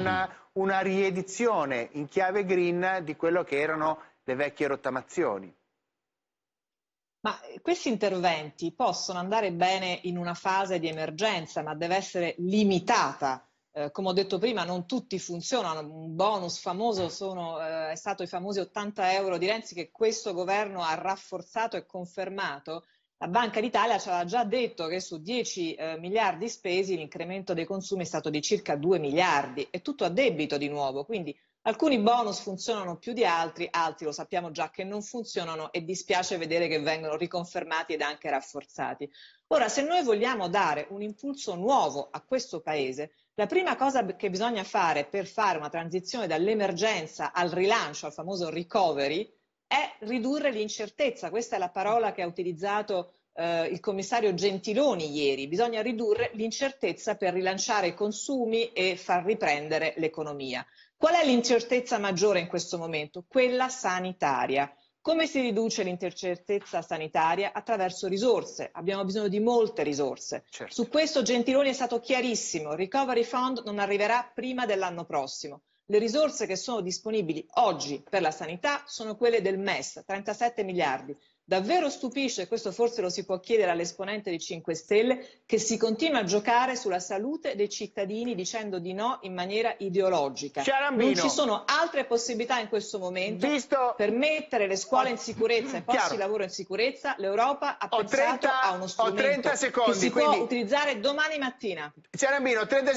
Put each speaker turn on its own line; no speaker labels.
una, una riedizione in chiave green di quello che erano le vecchie rottamazioni. Ma questi interventi possono andare bene in una fase di emergenza, ma deve essere limitata. Eh, come ho detto prima, non tutti funzionano. Un bonus famoso sono, eh, è stato i famosi 80 euro di Renzi che questo governo ha rafforzato e confermato la Banca d'Italia ci aveva già detto che su 10 eh, miliardi spesi l'incremento dei consumi è stato di circa 2 miliardi è tutto a debito di nuovo, quindi alcuni bonus funzionano più di altri, altri lo sappiamo già che non funzionano e dispiace vedere che vengono riconfermati ed anche rafforzati. Ora, se noi vogliamo dare un impulso nuovo a questo Paese, la prima cosa che bisogna fare per fare una transizione dall'emergenza al rilancio, al famoso recovery, è ridurre l'incertezza. Questa è la parola che ha utilizzato eh, il commissario Gentiloni ieri. Bisogna ridurre l'incertezza per rilanciare i consumi e far riprendere l'economia. Qual è l'incertezza maggiore in questo momento? Quella sanitaria. Come si riduce l'intercertezza sanitaria? Attraverso risorse. Abbiamo bisogno di molte risorse. Certo. Su questo Gentiloni è stato chiarissimo. Il Recovery Fund non arriverà prima dell'anno prossimo. Le risorse che sono disponibili oggi per la sanità sono quelle del MES, 37 miliardi. Davvero stupisce, e questo forse lo si può chiedere all'esponente di 5 Stelle, che si continua a giocare sulla salute dei cittadini dicendo di no in maniera ideologica. Ciarambino. Non ci sono altre possibilità in questo momento Visto... per mettere le scuole in sicurezza e mm, posti di lavoro in sicurezza. L'Europa ha ho pensato 30, a uno strumento secondi, che si quindi... può utilizzare domani mattina. Ciarambino, 30...